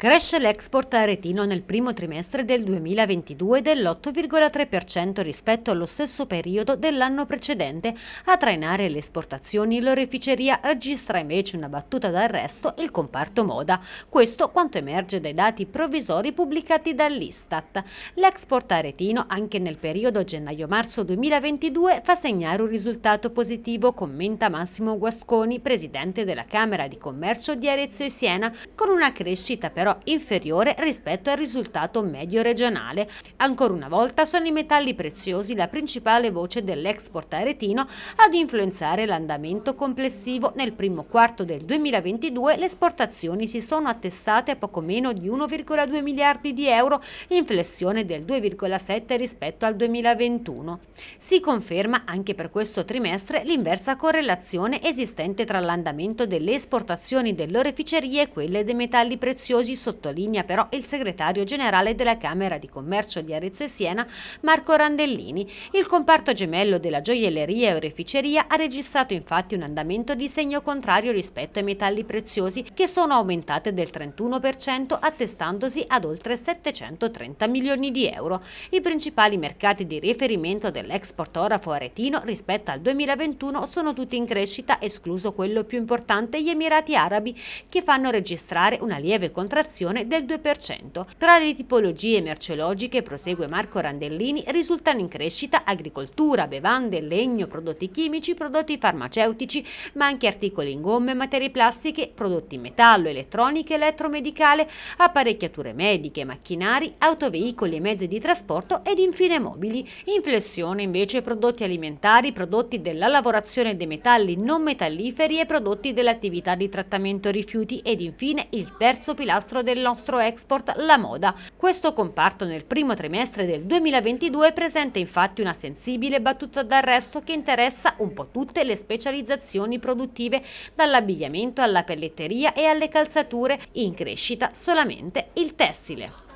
Cresce l'export aretino nel primo trimestre del 2022 dell'8,3% rispetto allo stesso periodo dell'anno precedente. A trainare le esportazioni l'oreficeria registra invece una battuta d'arresto il comparto moda. Questo quanto emerge dai dati provvisori pubblicati dall'Istat. L'export aretino anche nel periodo gennaio-marzo 2022 fa segnare un risultato positivo, commenta Massimo Guasconi, presidente della Camera di Commercio di Arezzo e Siena, con una crescita però però inferiore rispetto al risultato medio regionale. Ancora una volta sono i metalli preziosi la principale voce dell'export aretino ad influenzare l'andamento complessivo. Nel primo quarto del 2022 le esportazioni si sono attestate a poco meno di 1,2 miliardi di euro, inflessione del 2,7 rispetto al 2021. Si conferma anche per questo trimestre l'inversa correlazione esistente tra l'andamento delle esportazioni dell'oreficeria e quelle dei metalli preziosi sottolinea però il segretario generale della Camera di Commercio di Arezzo e Siena, Marco Randellini. Il comparto gemello della gioielleria e oreficeria ha registrato infatti un andamento di segno contrario rispetto ai metalli preziosi che sono aumentate del 31% attestandosi ad oltre 730 milioni di euro. I principali mercati di riferimento dell'export orafo aretino rispetto al 2021 sono tutti in crescita, escluso quello più importante, gli Emirati Arabi, che fanno registrare una lieve contrazione inflazione del 2%. Tra le tipologie merceologiche, prosegue Marco Randellini, risultano in crescita agricoltura, bevande, legno, prodotti chimici, prodotti farmaceutici, ma anche articoli in gomme, materie plastiche, prodotti in metallo, elettronica, elettromedicale, apparecchiature mediche, macchinari, autoveicoli e mezzi di trasporto ed infine mobili. In flessione invece prodotti alimentari, prodotti della lavorazione dei metalli non metalliferi e prodotti dell'attività di trattamento rifiuti ed infine il terzo pilastro centro del nostro export la moda. Questo comparto nel primo trimestre del 2022 presenta infatti una sensibile battuta d'arresto che interessa un po' tutte le specializzazioni produttive dall'abbigliamento alla pelletteria e alle calzature, in crescita solamente il tessile.